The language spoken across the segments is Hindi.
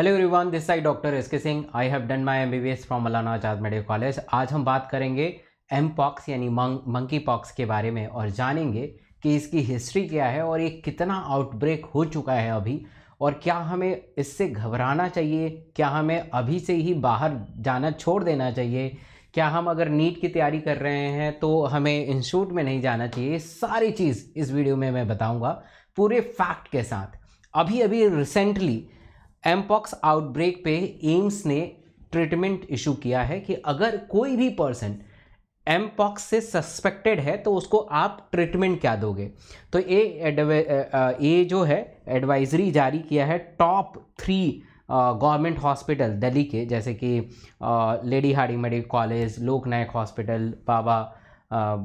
Hello everyone this side doctor S K Singh I have done my MBBS from Maulana Azad medical college आज हम बात करेंगे एम पॉक्स यानी मंकी पॉक्स के बारे में और जानेंगे कि इसकी हिस्ट्री क्या है और ये कितना आउटब्रेक हो चुका है अभी और क्या हमें इससे घबराना चाहिए क्या हमें अभी से ही बाहर जाना छोड़ देना चाहिए क्या हम अगर नीट की तैयारी कर रहे हैं तो हमें इंस्टीट्यूट में नहीं जाना चाहिए सारी चीज़ इस वीडियो में मैं बताऊँगा पूरे फैक्ट के साथ अभी अभी रिसेंटली एमपॉक्स आउटब्रेक पे एम्स ने ट्रीटमेंट इशू किया है कि अगर कोई भी पर्सन एमपॉक्स से सस्पेक्टेड है तो उसको आप ट्रीटमेंट क्या दोगे तो ये ये जो है एडवाइजरी जारी किया है top three government hospital Delhi के जैसे कि Lady Hardinge medical college Loknayak hospital Baba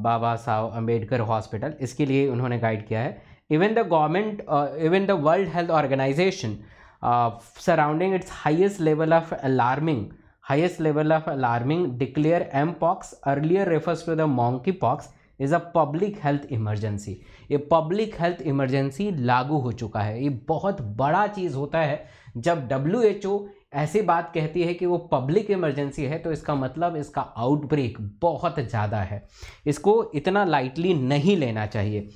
Baba Saheb Ambedkar hospital इसके लिए उन्होंने गाइड किया है even the government even the World Health Organization surrounding uh, it's surrounding level of alarming of level of alarming declare M pox earlier refers to the monkey pox is a public health emergency ये पब्लिक हेल्थ इमरजेंसी लागू हो चुका है ये बहुत बड़ा चीज़ होता है जब डब्ल्यू एच ओ ऐसी बात कहती है कि वो पब्लिक इमरजेंसी है तो इसका मतलब इसका आउटब्रेक बहुत ज़्यादा है इसको इतना लाइटली नहीं लेना चाहिए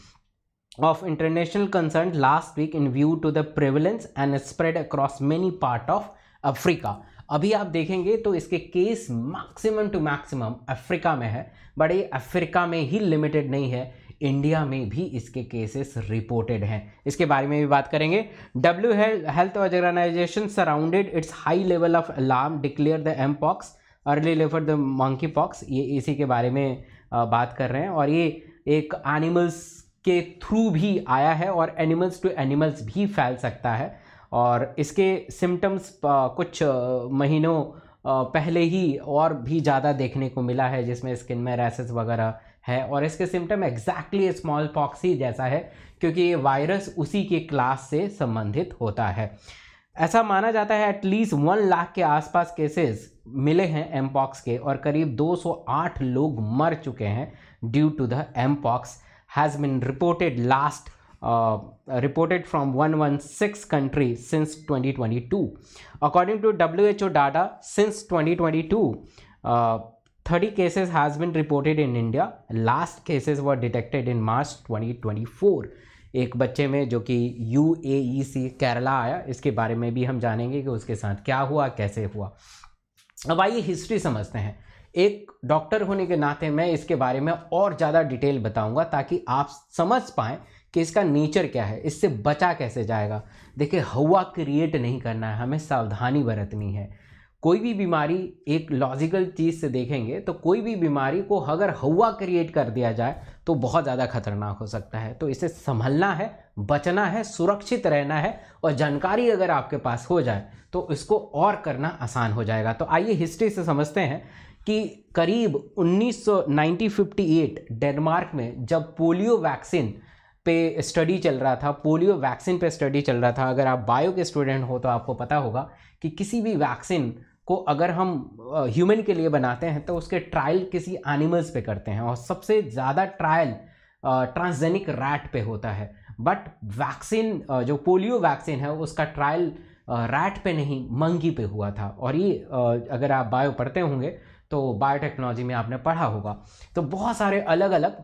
of international concern last week in view to the prevalence and spread across many part of Africa अभी आप देखेंगे तो इसके case maximum to maximum Africa में है बट ये अफ्रीका में ही लिमिटेड नहीं है इंडिया में भी इसके केसेस रिपोर्टेड हैं इसके बारे में भी बात करेंगे W health organization surrounded it's high level of alarm declare the M pox early refer the monkey pox ये इसी के बारे में बात कर रहे हैं और ये एक एनिमल्स के थ्रू भी आया है और एनिमल्स टू एनिमल्स भी फैल सकता है और इसके सिम्टम्स कुछ महीनों पहले ही और भी ज़्यादा देखने को मिला है जिसमें स्किन में रैसेस वगैरह है और इसके सिम्टम एग्जैक्टली स्मॉल पॉक्स ही जैसा है क्योंकि ये वायरस उसी के क्लास से संबंधित होता है ऐसा माना जाता है एटलीस्ट वन लाख के आसपास केसेस मिले हैं एमपॉक्स के और करीब 208 लोग मर चुके हैं due to the Mpox has been reported last uh, reported from 116 countries since 2022. According to WHO data, since 2022, uh, 30 cases has been reported in India. Last cases were detected in March 2024. एक बच्चे में जो कि यू ए ई सी केरला आया इसके बारे में भी हम जानेंगे कि उसके साथ क्या हुआ कैसे हुआ अब आइए हिस्ट्री समझते हैं एक डॉक्टर होने के नाते मैं इसके बारे में और ज़्यादा डिटेल बताऊंगा ताकि आप समझ पाए कि इसका नेचर क्या है इससे बचा कैसे जाएगा देखिए हवा क्रिएट नहीं करना है हमें सावधानी बरतनी है कोई भी बीमारी एक लॉजिकल चीज़ से देखेंगे तो कोई भी बीमारी को अगर हवा क्रिएट कर दिया जाए तो बहुत ज़्यादा खतरनाक हो सकता है तो इसे संभलना है बचना है सुरक्षित रहना है और जानकारी अगर आपके पास हो जाए तो इसको और करना आसान हो जाएगा तो आइए हिस्ट्री से समझते हैं कि करीब 1990-58 डेनमार्क में जब पोलियो वैक्सीन पे स्टडी चल रहा था पोलियो वैक्सीन पे स्टडी चल रहा था अगर आप बायो के स्टूडेंट हो तो आपको पता होगा कि किसी भी वैक्सीन को अगर हम ह्यूमन के लिए बनाते हैं तो उसके ट्रायल किसी एनिमल्स पे करते हैं और सबसे ज़्यादा ट्रायल ट्रांसजेनिक रैट पे होता है बट वैक्सीन जो पोलियो वैक्सीन है उसका ट्रायल रैट पे नहीं मंकी पे हुआ था और ये अगर आप बायो पढ़ते होंगे तो बायोटेक्नोलॉजी में आपने पढ़ा होगा तो बहुत सारे अलग अलग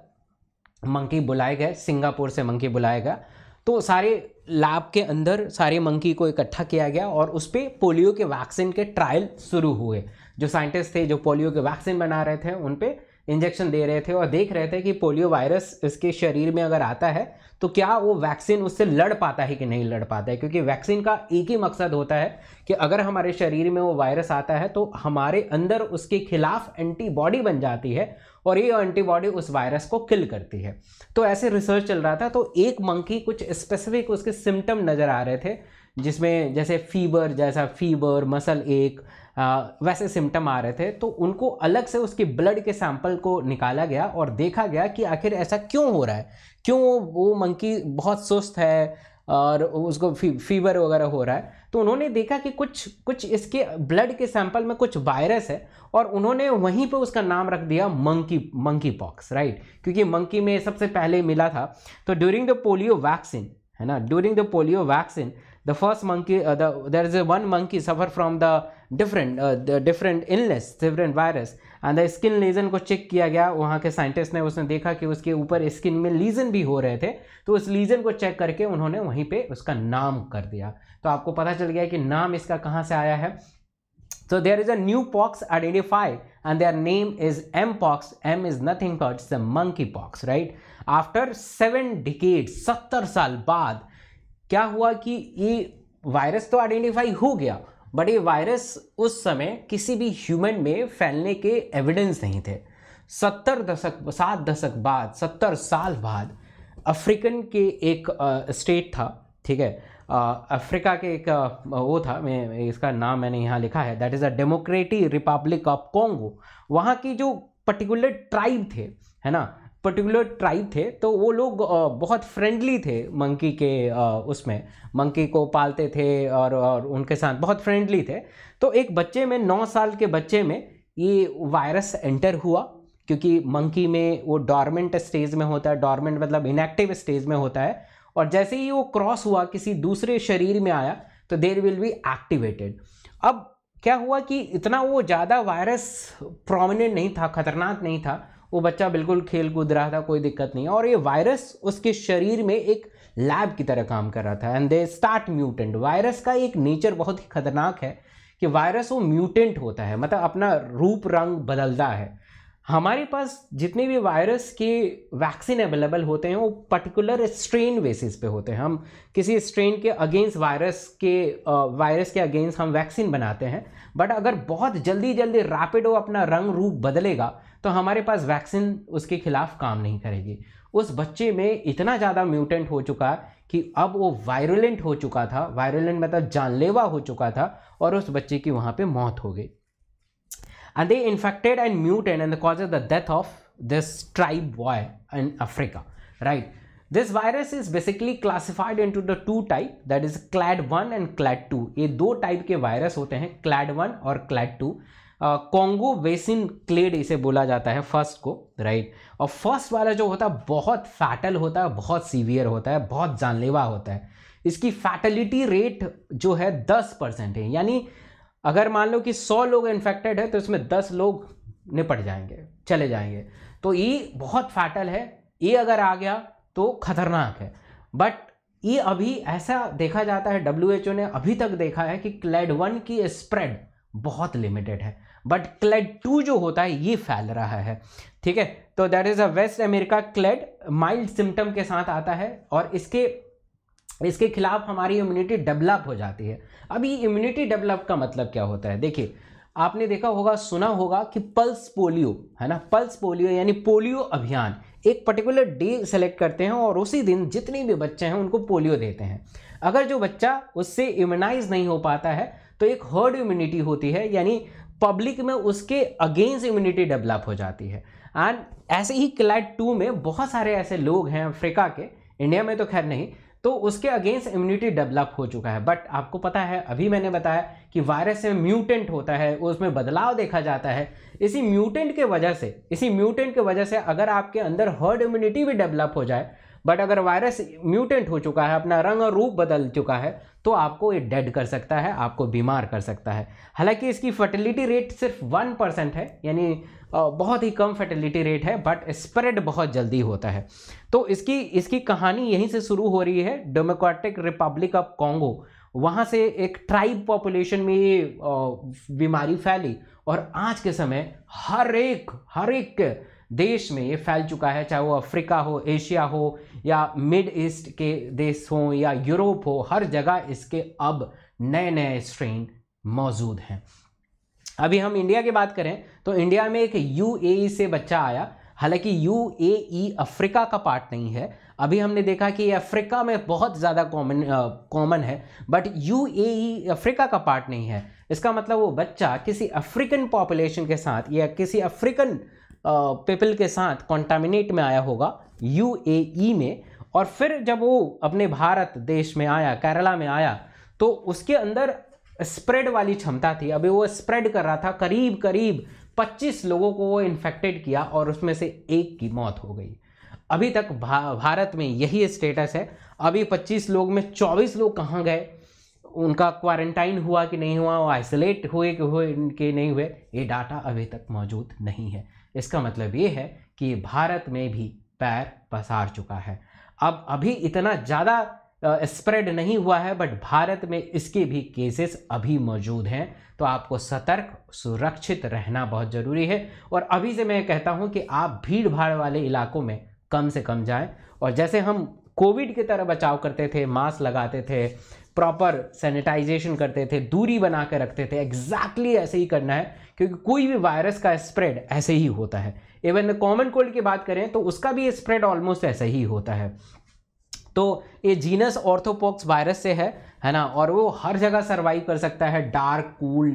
मंकी बुलाए गए सिंगापुर से मंकी बुलाए गए तो सारे लैब के अंदर सारे मंकी को इकट्ठा किया गया और उस पर पोलियो के वैक्सीन के ट्रायल शुरू हुए जो साइंटिस्ट थे जो पोलियो के वैक्सीन बना रहे थे उन पर इंजेक्शन दे रहे थे और देख रहे थे कि पोलियो वायरस इसके शरीर में अगर आता है तो क्या वो वैक्सीन उससे लड़ पाता है कि नहीं लड़ पाता है क्योंकि वैक्सीन का एक ही मकसद होता है कि अगर हमारे शरीर में वो वायरस आता है तो हमारे अंदर उसके खिलाफ एंटीबॉडी बन जाती है और ये एंटीबॉडी उस वायरस को किल करती है तो ऐसे रिसर्च चल रहा था तो एक मंकी कुछ स्पेसिफिक उसके सिम्टम नज़र आ रहे थे जिसमें जैसे फीवर जैसा फीवर मसल एक आ, वैसे सिम्टम आ रहे थे तो उनको अलग से उसके ब्लड के सैंपल को निकाला गया और देखा गया कि आखिर ऐसा क्यों हो रहा है क्यों वो मंकी बहुत सुस्त है और उसको फी, फीवर वगैरह हो रहा है तो उन्होंने देखा कि कुछ कुछ इसके ब्लड के सैंपल में कुछ वायरस है और उन्होंने वहीं पे उसका नाम रख दिया मंकी मंकी पॉक्स राइट क्योंकि मंकी में सबसे पहले मिला था तो ड्यूरिंग द पोलियो वैक्सीन है ना during the polio vaccine the first monkey uh, the, there is a one monkey suffer from the different uh, the different illness different virus and the skin lesion को check किया गया वहाँ के scientist ने उसने देखा कि उसके ऊपर skin में lesion भी हो रहे थे तो उस lesion को check करके उन्होंने वहीं पे उसका नाम कर दिया तो आपको पता चल गया कि नाम इसका कहाँ से आया है So there is a new pox identified and their name is m pox M is nothing but it's a monkey pox, right? After seven decades, 70 साल बाद क्या हुआ कि ये वायरस तो आइडेंटिफाई हो गया बट ये वायरस उस समय किसी भी ह्यूमन में फैलने के एविडेंस नहीं थे सत्तर दशक सात दशक बाद सत्तर साल बाद अफ्रीकन के एक स्टेट था ठीक है अफ्रीका के एक वो था मैं इसका नाम मैंने यहाँ लिखा है that is a Democratic Republic of Congo वहाँ की जो पर्टिकुलर ट्राइब थे है ना पर्टिकुलर ट्राइब थे तो वो लोग बहुत फ्रेंडली थे मंकी के उसमें मंकी को पालते थे और और उनके साथ बहुत फ्रेंडली थे तो एक बच्चे में नौ साल के बच्चे में ये वायरस एंटर हुआ क्योंकि मंकी में वो डॉर्मेंट स्टेज में होता है डॉर्मेंट मतलब इनएक्टिव स्टेज में होता है और जैसे ही वो क्रॉस हुआ किसी दूसरे शरीर में आया तो देर विल बी एक्टिवेटेड अब क्या हुआ कि इतना वो ज़्यादा वायरस प्रोमिनेंट नहीं था खतरनाक नहीं था वो बच्चा बिल्कुल खेल कूद रहा था कोई दिक्कत नहीं और ये वायरस उसके शरीर में एक लैब की तरह काम कर रहा था and they start mutant virus का एक नेचर बहुत ही खतरनाक है कि वायरस वो म्यूटेंट होता है मतलब अपना रूप रंग बदलता है हमारे पास जितने भी वायरस के वैक्सीन अवेलेबल होते हैं वो पर्टिकुलर स्ट्रेन बेसिस पे होते हैं हम किसी स्ट्रेन के अगेंस्ट वायरस के वायरस के अगेंस्ट हम वैक्सीन बनाते हैं बट अगर बहुत जल्दी जल्दी रैपिड वो अपना रंग रूप बदलेगा तो हमारे पास वैक्सीन उसके खिलाफ काम नहीं करेगी उस बच्चे में इतना ज़्यादा म्यूटेंट हो चुका कि अब वो वायरलेंट हो चुका था वायरलेंट मतलब जानलेवा हो चुका था और उस बच्चे की वहाँ पे मौत हो गई and they infected and mutant and the cause of the death of this tribe boy in Africa right this virus is basically classified into the two type that is clade one and clade two ये दो टाइप के वायरस होते हैं क्लैड वन और clade two Congo basin clade इसे बोला जाता है फर्स्ट को राइट और फर्स्ट वाला जो होता है बहुत फैटल होता है बहुत सीवियर होता है बहुत जानलेवा होता है इसकी फैटलिटी रेट जो है दस परसेंट है यानी अगर मान लो कि सौ लोग इन्फेक्टेड है तो इसमें दस लोग निपट जाएंगे चले जाएंगे तो ये बहुत फैटल है ये अगर आ गया तो खतरनाक है बट ये अभी ऐसा देखा जाता है डब्ल्यू ने अभी तक देखा है कि क्लेड वन की स्प्रेड बहुत लिमिटेड है बट क्लेड टू जो होता है ये फैल रहा है ठीक है तो that is a West America clade mild symptom के साथ आता है और इसके इसके खिलाफ हमारी इम्यूनिटी डेवलप हो जाती है अब ये इम्यूनिटी डेवलप का मतलब क्या होता है देखिए आपने देखा होगा सुना होगा कि पल्स पोलियो है ना पल्स पोलियो यानी पोलियो अभियान एक पर्टिकुलर डे सेलेक्ट करते हैं और उसी दिन जितने भी बच्चे हैं उनको पोलियो देते हैं अगर जो बच्चा उससे इम्यूनाइज नहीं हो पाता है तो एक हर्ड इम्यूनिटी होती है यानी पब्लिक में उसके अगेंस्ट इम्यूनिटी डेवलप हो जाती है एंड ऐसे ही क्लैट टू में बहुत सारे ऐसे लोग हैं अफ्रीका के इंडिया में तो खैर नहीं तो उसके अगेंस्ट इम्यूनिटी डेवलप हो चुका है बट आपको पता है अभी मैंने बताया कि वायरस में म्यूटेंट होता है उसमें बदलाव देखा जाता है इसी म्यूटेंट के वजह से इसी म्यूटेंट के वजह से अगर आपके अंदर हर्ड इम्यूनिटी भी डेवलप हो जाए बट अगर वायरस म्यूटेंट हो चुका है अपना रंग और रूप बदल चुका है तो आपको ये डेड कर सकता है आपको बीमार कर सकता है हालांकि इसकी फर्टिलिटी रेट सिर्फ वन परसेंट है यानी बहुत ही कम फर्टिलिटी रेट है बट स्प्रेड बहुत जल्दी होता है तो इसकी इसकी कहानी यहीं से शुरू हो रही है डेमोक्रेटिक रिपब्लिक ऑफ कॉन्गो वहाँ से एक ट्राइब पॉपुलेशन में ये बीमारी फैली और आज के समय हर एक हर एक देश में फैल चुका है चाहे वो अफ्रीका हो एशिया हो या मिड ईस्ट के देश हो या यूरोप हो हर जगह इसके अब नए नए स्ट्रेन मौजूद हैं अभी हम इंडिया की बात करें तो इंडिया में एक यू e से बच्चा आया हालांकि यू e अफ्रीका का पार्ट नहीं है अभी हमने देखा कि ये अफ्रीका में बहुत ज़्यादा कॉमन कॉमन है बट यू e अफ्रीका का पार्ट नहीं है इसका मतलब वो बच्चा किसी अफ्रीकन पॉपुलेशन के साथ या किसी अफ्रीकन पीपल के साथ कॉन्टामिनेट में आया होगा ई e में और फिर जब वो अपने भारत देश में आया केरला में आया तो उसके अंदर स्प्रेड वाली क्षमता थी अभी वो स्प्रेड कर रहा था करीब करीब 25 लोगों को वो इन्फेक्टेड किया और उसमें से एक की मौत हो गई अभी तक भा, भारत में यही स्टेटस है अभी 25 लोग में 24 लोग कहाँ गए उनका क्वारंटाइन हुआ कि नहीं हुआ वो आइसोलेट हुए कि हुए कि नहीं हुए ये डाटा अभी तक मौजूद नहीं है इसका मतलब ये है कि भारत में भी पैर पसार चुका है अब अभी इतना ज़्यादा स्प्रेड नहीं हुआ है बट भारत में इसके भी केसेस अभी मौजूद हैं तो आपको सतर्क सुरक्षित रहना बहुत ज़रूरी है और अभी से मैं कहता हूँ कि आप भीड़ भाड़ वाले इलाकों में कम से कम जाएं और जैसे हम कोविड की तरह बचाव करते थे मास्क लगाते थे प्रॉपर सैनिटाइजेशन करते थे दूरी बना कर रखते थे एग्जैक्टली exactly ऐसे ही करना है क्योंकि कोई भी वायरस का स्प्रेड ऐसे ही होता है इवन द कॉमन कोल्ड की बात करें तो उसका भी स्प्रेड ऑलमोस्ट ऐसे ही होता है तो ये जीनस ऑर्थोपॉक्स वायरस से है है ना और वो हर जगह सर्वाइव कर सकता है डार्क कूल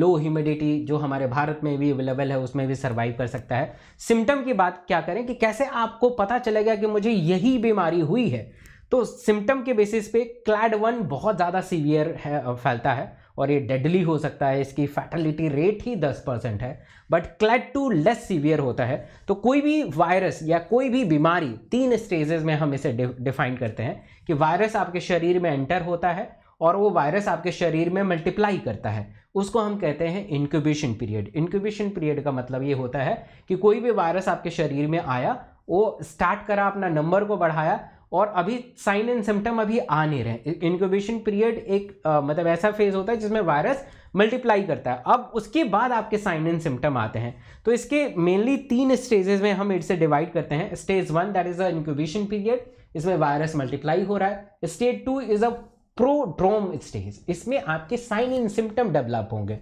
लो ह्यूमिडिटी जो हमारे भारत में भी अवेलेबल है उसमें भी सर्वाइव कर सकता है सिम्टम की बात क्या करें कि कैसे आपको पता चलेगा कि मुझे यही बीमारी हुई है तो सिम्टम के बेसिस पे क्लैड वन बहुत ज़्यादा सीवियर है फैलता है और ये डेडली हो सकता है इसकी फैटलिटी रेट ही 10 परसेंट है but clade two less severe होता है तो कोई भी वायरस या कोई भी बीमारी तीन स्टेजेस में हम इसे डिफाइन करते हैं कि वायरस आपके शरीर में एंटर होता है और वो वायरस आपके शरीर में मल्टीप्लाई करता है उसको हम कहते हैं इंक्यूबेशन पीरियड इंक्यूबेशन पीरियड का मतलब ये होता है कि कोई भी वायरस आपके शरीर में आया वो स्टार्ट करा अपना नंबर को बढ़ाया और अभी साइन एंड सिम्टम अभी आ नहीं रहे इंक्यूबेशन पीरियड एक आ, मतलब ऐसा फेज होता है जिसमें वायरस मल्टीप्लाई करता है अब उसके बाद आपके साइन एंड सिम्टम आते हैं तो इसके मेनली तीन स्टेजेस में हम इसे डिवाइड करते हैं stage one that is a incubation period इसमें वायरस मल्टीप्लाई हो रहा है stage two is a prodrome stage इसमें आपके साइन एंड सिम्टम डेवलप होंगे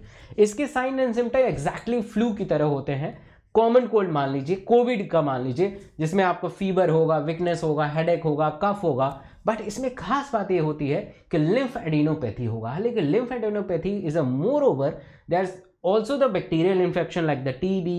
इसके sign and symptom exactly flu की तरह होते हैं कॉमन कोल्ड मान लीजिए कोविड का मान लीजिए जिसमें आपको फीवर होगा वीकनेस होगा हेडेक होगा कफ होगा बट इसमें खास बात यह होती है कि लिम्फ एडिनोपैथी होगा हालांकि lymphadenopathy is a moreover there also the bacterial infection like the T B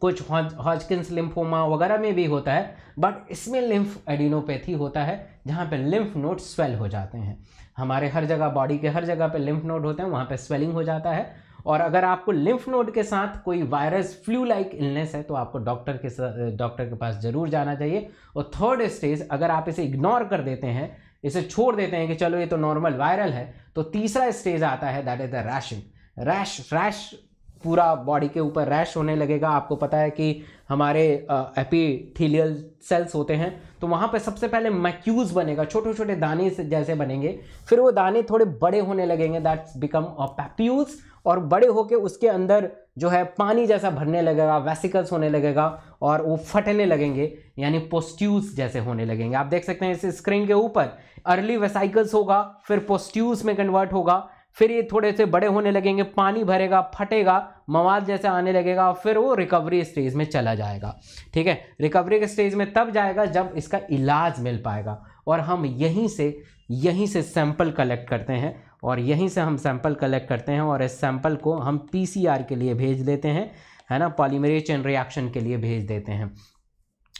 कुछ हॉजकिंस लिम्फोमा वगैरह में भी होता है बट इसमें लिम्फ एडिनोपैथी होता है जहाँ पे लिम्फ नोड स्वेल हो जाते हैं हमारे हर जगह बॉडी के हर जगह पे लिम्फ नोड होते हैं वहाँ पे स्वेलिंग हो जाता है और अगर आपको लिम्फ नोड के साथ कोई वायरस फ्लू लाइक इलनेस है तो आपको डॉक्टर के डॉक्टर के पास ज़रूर जाना चाहिए और थर्ड स्टेज अगर आप इसे इग्नोर कर देते हैं इसे छोड़ देते हैं कि चलो ये तो नॉर्मल वायरल है तो तीसरा स्टेज आता है that is the rashing rash rash पूरा बॉडी के ऊपर रैश होने लगेगा आपको पता है कि हमारे एपीथीलियल सेल्स होते हैं तो वहाँ पर सबसे पहले मैक्यूज बनेगा छोटे छोटे दाने जैसे बनेंगे फिर वो दाने थोड़े बड़े होने लगेंगे दैट्स बिकम अ पैप्यूज और बड़े होके उसके अंदर जो है पानी जैसा भरने लगेगा वेसिकल्स होने लगेगा और वो फटने लगेंगे यानी पोस्ट्यूस जैसे होने लगेंगे आप देख सकते हैं इस स्क्रीन के ऊपर अर्ली वेसाइकल्स होगा फिर पोस्ट्यूस में कन्वर्ट होगा फिर ये थोड़े से बड़े होने लगेंगे पानी भरेगा फटेगा मवाद जैसे आने लगेगा फिर वो रिकवरी स्टेज में चला जाएगा ठीक है रिकवरी के स्टेज में तब जाएगा जब इसका इलाज मिल पाएगा और हम यहीं से यहीं से सैंपल कलेक्ट करते हैं और यहीं से हम सैंपल कलेक्ट करते हैं और इस सैंपल को हम पीसीआर के लिए भेज देते हैं है ना पॉलीमरेज चेन रिएक्शन के लिए भेज देते हैं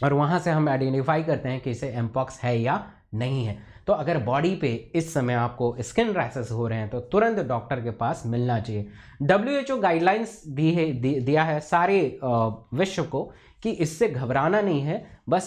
और वहाँ से हम आइडेंटिफाई करते हैं कि इसे एम्पॉक्स है या नहीं है तो अगर बॉडी पे इस समय आपको स्किन रैसेस हो रहे हैं तो तुरंत डॉक्टर के पास मिलना चाहिए डब्ल्यू एच ओ गाइडलाइंस दी है दिया है सारे विश्व को कि इससे घबराना नहीं है बस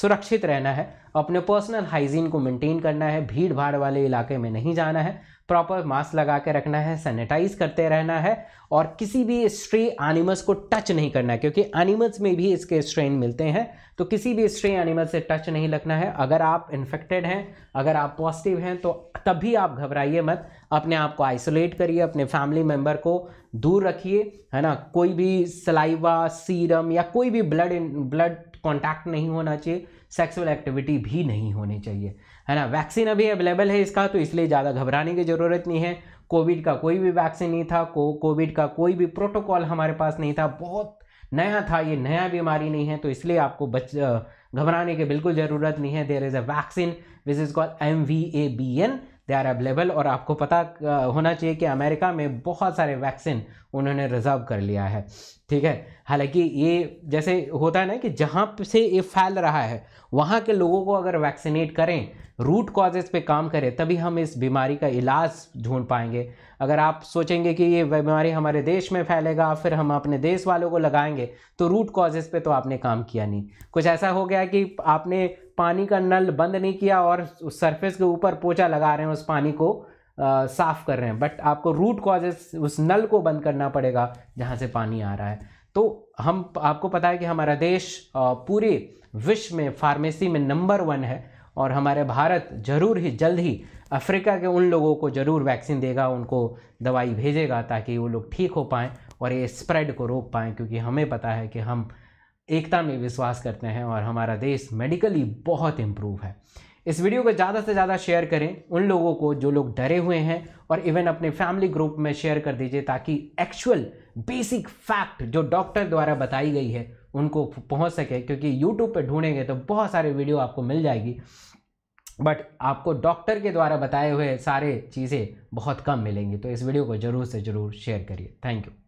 सुरक्षित रहना है अपने पर्सनल हाइजीन को मेंटेन करना है भीड़ भाड़ वाले इलाके में नहीं जाना है प्रॉपर मास्क लगा के रखना है सैनिटाइज करते रहना है और किसी भी स्ट्रे एनिमल्स को टच नहीं करना है क्योंकि एनिमल्स में भी इसके स्ट्रेन मिलते हैं तो किसी भी स्ट्रे एनिमल से टच नहीं लगना है अगर आप इन्फेक्टेड हैं अगर आप पॉजिटिव हैं तो तभी आप घबराइए मत अपने आप को आइसोलेट करिए अपने फैमिली मेम्बर को दूर रखिए है ना कोई भी सलाइवा सीरम या कोई भी ब्लड ब्लड कॉन्टैक्ट नहीं होना चाहिए सेक्सुअल एक्टिविटी भी नहीं होनी चाहिए है ना वैक्सीन अभी अवेलेबल है इसका तो इसलिए ज़्यादा घबराने की ज़रूरत नहीं है कोविड का कोई भी वैक्सीन नहीं था को कोविड का कोई भी प्रोटोकॉल हमारे पास नहीं था बहुत नया था ये नया बीमारी नहीं है तो इसलिए आपको बच घबराने की बिल्कुल ज़रूरत नहीं है there is a vaccine which is call M V A B N they are available और आपको पता होना चाहिए कि अमेरिका में बहुत सारे वैक्सीन उन्होंने रिजर्व कर लिया है ठीक है हालांकि ये जैसे होता है ना कि जहाँ से ये फैल रहा है वहाँ के लोगों को अगर वैक्सीनेट करें रूट कॉजेज़ पे काम करें तभी हम इस बीमारी का इलाज ढूंढ पाएंगे अगर आप सोचेंगे कि ये बीमारी हमारे देश में फैलेगा फिर हम अपने देश वालों को लगाएंगे तो रूट कॉजेज़ पे तो आपने काम किया नहीं कुछ ऐसा हो गया कि आपने पानी का नल बंद नहीं किया और उस सरफेस के ऊपर पोचा लगा रहे हैं उस पानी को आ, साफ कर रहे हैं बट आपको रूट कॉजेस उस नल को बंद करना पड़ेगा जहाँ से पानी आ रहा है तो हम आपको पता है कि हमारा देश पूरे विश्व में फार्मेसी में नंबर वन है और हमारे भारत जरूर ही जल्द ही अफ्रीका के उन लोगों को ज़रूर वैक्सीन देगा उनको दवाई भेजेगा ताकि वो लोग ठीक हो पाएँ और ये स्प्रेड को रोक पाएँ क्योंकि हमें पता है कि हम एकता में विश्वास करते हैं और हमारा देश मेडिकली बहुत इम्प्रूव है इस वीडियो को ज़्यादा से ज़्यादा शेयर करें उन लोगों को जो लोग डरे हुए हैं और इवन अपने फैमिली ग्रुप में शेयर कर दीजिए ताकि एक्चुअल बेसिक फैक्ट जो डॉक्टर द्वारा बताई गई है उनको पहुंच सके क्योंकि यूट्यूब पर ढूंढेंगे तो बहुत सारे वीडियो आपको मिल जाएगी बट आपको डॉक्टर के द्वारा बताए हुए सारे चीज़ें बहुत कम मिलेंगी तो इस वीडियो को ज़रूर से ज़रूर शेयर करिए थैंक यू